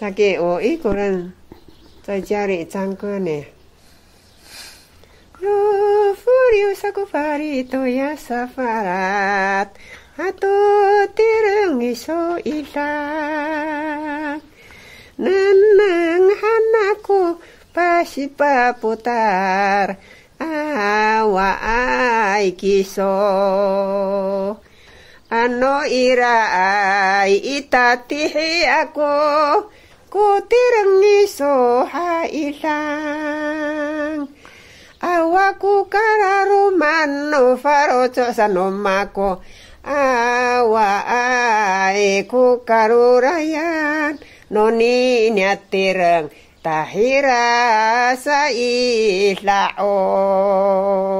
Sake 再给我一个人在家里唱歌呢。Yo furio saku fari to ya safarat Ato tirung iso ila Nenang hanaku pasi paputar Awa ai kiso Ano ira ai itatihi aku Kutirengi soha ilang Awaku manu faro farocho sanomako Awa aiku karurayan Noni nyatireng tahira sa ilao